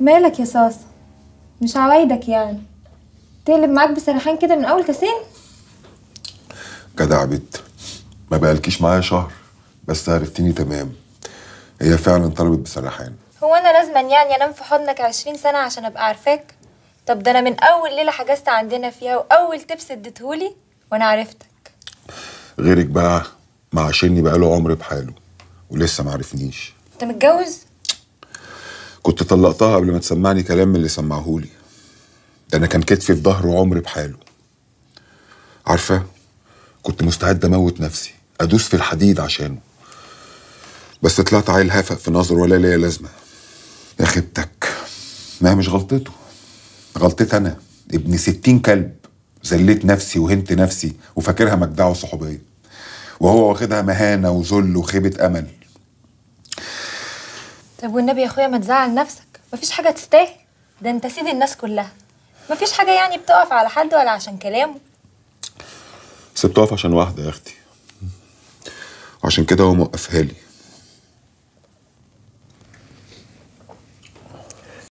مالك يا صاصة مش عوايدك يعني تقلب معاك بسرحان كده من اول كاسين جدع بت ما بقالكيش معايا شهر بس عرفتيني تمام هي فعلا طلبت بسرحان هو انا لازما يعني انام في حضنك 20 سنه عشان ابقى عارفاك طب ده انا من اول ليله حجزت عندنا فيها واول تبس اديتهولي وانا عرفتك غيرك بقى معاشرني بقاله عمر بحاله ولسه معرفنيش انت متجوز كنت طلقتها قبل ما تسمعني كلام من اللي سمعهولي ده انا كان كتفي في ظهره عمر بحاله عارفه كنت مستعد اموت نفسي ادوس في الحديد عشانه بس طلعت عيل هفق في نظره ولا ليا لازمه يا خيبتك ما مش غلطته غلطتي انا ابن ستين كلب زليت نفسي وهنت نفسي وفاكرها مجدعه صحوبيه وهو واخدها مهانه وذل وخيبه امل طب والنبي يا اخويا ما تزعل نفسك مفيش حاجه تستاهل ده انت سيد الناس كلها مفيش حاجه يعني بتقف على حد ولا عشان كلامه بس بتقف عشان واحده يا اختي عشان كده هو موقفها لي